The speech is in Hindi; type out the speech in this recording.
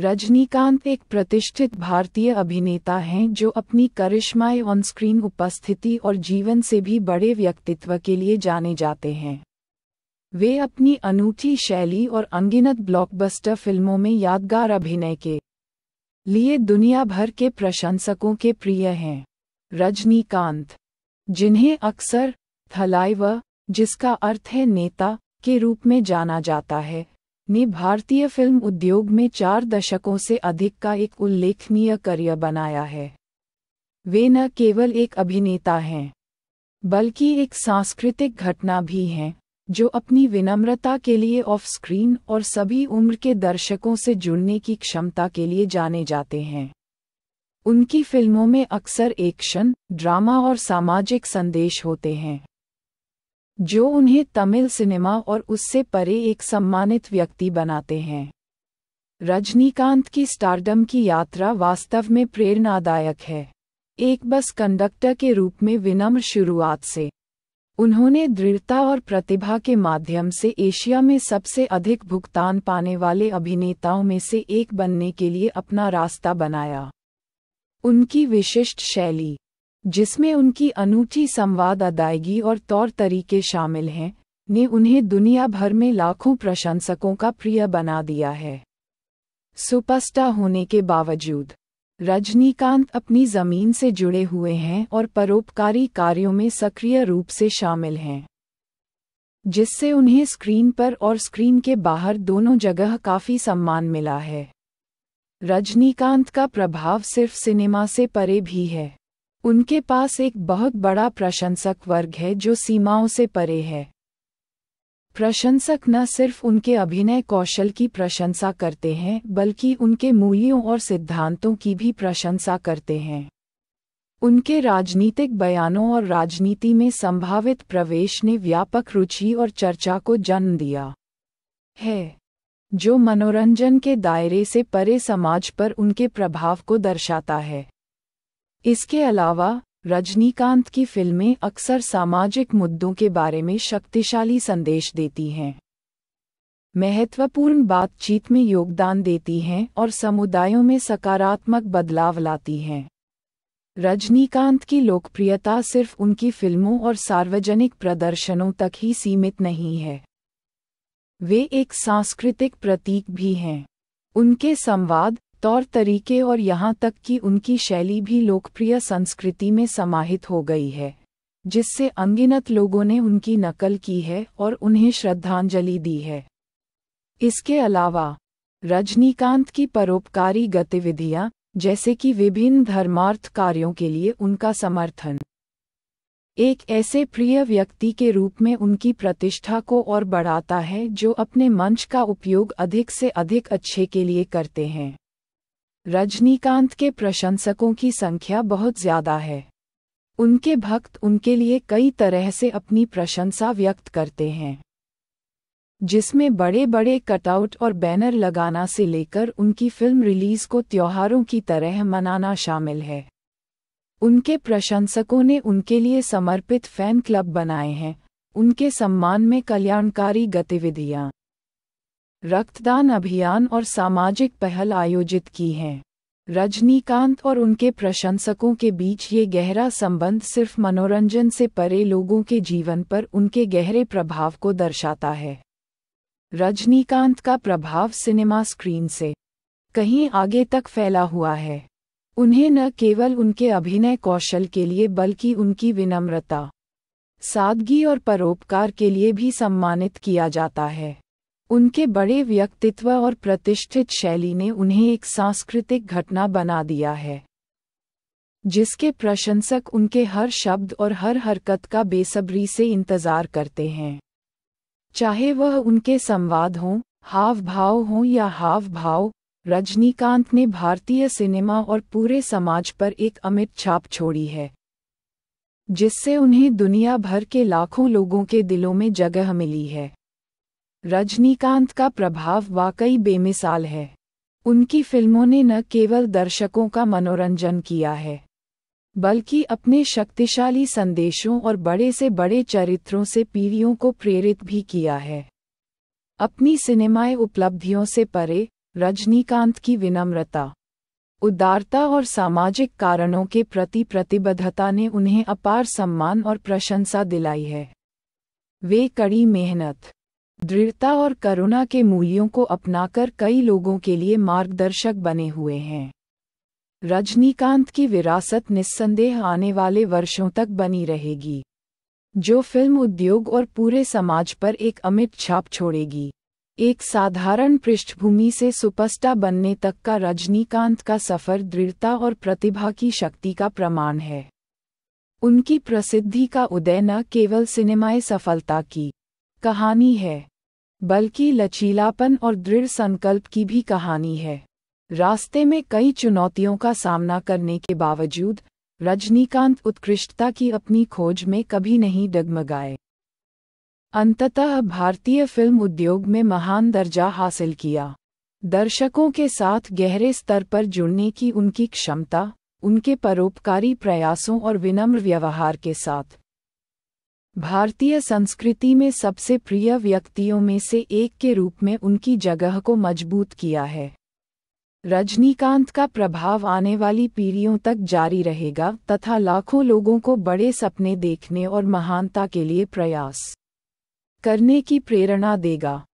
रजनीकांत एक प्रतिष्ठित भारतीय अभिनेता हैं जो अपनी करिश्माए ऑन स्क्रीन उपस्थिति और जीवन से भी बड़े व्यक्तित्व के लिए जाने जाते हैं वे अपनी अनूठी शैली और अनगिनत ब्लॉकबस्टर फिल्मों में यादगार अभिनय के लिए दुनिया भर के प्रशंसकों के प्रिय हैं रजनीकांत जिन्हें अक्सर थलाइव जिसका अर्थ है नेता के रूप में जाना जाता है ने भारतीय फिल्म उद्योग में चार दशकों से अधिक का एक उल्लेखनीय करियर बनाया है वे न केवल एक अभिनेता हैं बल्कि एक सांस्कृतिक घटना भी हैं जो अपनी विनम्रता के लिए ऑफ स्क्रीन और सभी उम्र के दर्शकों से जुड़ने की क्षमता के लिए जाने जाते हैं उनकी फिल्मों में अक्सर एक्शन ड्रामा और सामाजिक संदेश होते हैं जो उन्हें तमिल सिनेमा और उससे परे एक सम्मानित व्यक्ति बनाते हैं रजनीकांत की स्टारडम की यात्रा वास्तव में प्रेरणादायक है एक बस कंडक्टर के रूप में विनम्र शुरुआत से उन्होंने दृढ़ता और प्रतिभा के माध्यम से एशिया में सबसे अधिक भुगतान पाने वाले अभिनेताओं में से एक बनने के लिए अपना रास्ता बनाया उनकी विशिष्ट शैली जिसमें उनकी अनूठी संवाद अदायगी और तौर तरीके शामिल हैं ने उन्हें दुनिया भर में लाखों प्रशंसकों का प्रिय बना दिया है सुपस्टा होने के बावजूद रजनीकांत अपनी ज़मीन से जुड़े हुए हैं और परोपकारी कार्यों में सक्रिय रूप से शामिल हैं जिससे उन्हें स्क्रीन पर और स्क्रीन के बाहर दोनों जगह काफ़ी सम्मान मिला है रजनीकांत का प्रभाव सिर्फ सिनेमा से परे भी है उनके पास एक बहुत बड़ा प्रशंसक वर्ग है जो सीमाओं से परे है प्रशंसक न सिर्फ उनके अभिनय कौशल की प्रशंसा करते हैं बल्कि उनके मूल्यों और सिद्धांतों की भी प्रशंसा करते हैं उनके राजनीतिक बयानों और राजनीति में संभावित प्रवेश ने व्यापक रुचि और चर्चा को जन्म दिया है जो मनोरंजन के दायरे से परे समाज पर उनके प्रभाव को दर्शाता है इसके अलावा रजनीकांत की फिल्में अक्सर सामाजिक मुद्दों के बारे में शक्तिशाली संदेश देती हैं महत्वपूर्ण बातचीत में योगदान देती हैं और समुदायों में सकारात्मक बदलाव लाती हैं रजनीकांत की लोकप्रियता सिर्फ उनकी फिल्मों और सार्वजनिक प्रदर्शनों तक ही सीमित नहीं है वे एक सांस्कृतिक प्रतीक भी हैं उनके संवाद तौर तरीके और यहाँ तक कि उनकी शैली भी लोकप्रिय संस्कृति में समाहित हो गई है जिससे अंगिनत लोगों ने उनकी नकल की है और उन्हें श्रद्धांजलि दी है इसके अलावा रजनीकांत की परोपकारी गतिविधियां जैसे कि विभिन्न धर्मार्थ कार्यों के लिए उनका समर्थन एक ऐसे प्रिय व्यक्ति के रूप में उनकी प्रतिष्ठा को और बढ़ाता है जो अपने मंच का उपयोग अधिक से अधिक अच्छे के लिए करते हैं रजनीकांत के प्रशंसकों की संख्या बहुत ज़्यादा है उनके भक्त उनके लिए कई तरह से अपनी प्रशंसा व्यक्त करते हैं जिसमें बड़े बड़े कटआउट और बैनर लगाना से लेकर उनकी फिल्म रिलीज को त्योहारों की तरह मनाना शामिल है उनके प्रशंसकों ने उनके लिए समर्पित फैन क्लब बनाए हैं उनके सम्मान में कल्याणकारी गतिविधियां रक्तदान अभियान और सामाजिक पहल आयोजित की हैं रजनीकांत और उनके प्रशंसकों के बीच ये गहरा संबंध सिर्फ मनोरंजन से परे लोगों के जीवन पर उनके गहरे प्रभाव को दर्शाता है रजनीकांत का प्रभाव सिनेमा स्क्रीन से कहीं आगे तक फैला हुआ है उन्हें न केवल उनके अभिनय कौशल के लिए बल्कि उनकी विनम्रता सादगी और परोपकार के लिए भी सम्मानित किया जाता है उनके बड़े व्यक्तित्व और प्रतिष्ठित शैली ने उन्हें एक सांस्कृतिक घटना बना दिया है जिसके प्रशंसक उनके हर शब्द और हर हरकत का बेसब्री से इंतज़ार करते हैं चाहे वह उनके संवाद हों हाव भाव हों या हाव भाव रजनीकांत ने भारतीय सिनेमा और पूरे समाज पर एक अमिट छाप छोड़ी है जिससे उन्हें दुनिया भर के लाखों लोगों के दिलों में जगह मिली है रजनीकांत का प्रभाव वाकई बेमिसाल है उनकी फिल्मों ने न केवल दर्शकों का मनोरंजन किया है बल्कि अपने शक्तिशाली संदेशों और बड़े से बड़े चरित्रों से पीढ़ियों को प्रेरित भी किया है अपनी सिनेमाए उपलब्धियों से परे रजनीकांत की विनम्रता उदारता और सामाजिक कारणों के प्रति प्रतिबद्धता ने उन्हें अपार सम्मान और प्रशंसा दिलाई है वे कड़ी मेहनत दृढ़ता और करुणा के मूल्यों को अपनाकर कई लोगों के लिए मार्गदर्शक बने हुए हैं रजनीकांत की विरासत निस्संदेह आने वाले वर्षों तक बनी रहेगी जो फिल्म उद्योग और पूरे समाज पर एक अमिट छाप छोड़ेगी एक साधारण पृष्ठभूमि से सुपस्टा बनने तक का रजनीकांत का सफर दृढ़ता और प्रतिभा की शक्ति का प्रमाण है उनकी प्रसिद्धि का उदय न केवल सिनेमाए सफलता की कहानी है बल्कि लचीलापन और दृढ़ संकल्प की भी कहानी है रास्ते में कई चुनौतियों का सामना करने के बावजूद रजनीकांत उत्कृष्टता की अपनी खोज में कभी नहीं डगमगाए अंततः भारतीय फिल्म उद्योग में महान दर्जा हासिल किया दर्शकों के साथ गहरे स्तर पर जुड़ने की उनकी क्षमता उनके परोपकारी प्रयासों और विनम्र व्यवहार के साथ भारतीय संस्कृति में सबसे प्रिय व्यक्तियों में से एक के रूप में उनकी जगह को मजबूत किया है रजनीकांत का प्रभाव आने वाली पीढ़ियों तक जारी रहेगा तथा लाखों लोगों को बड़े सपने देखने और महानता के लिए प्रयास करने की प्रेरणा देगा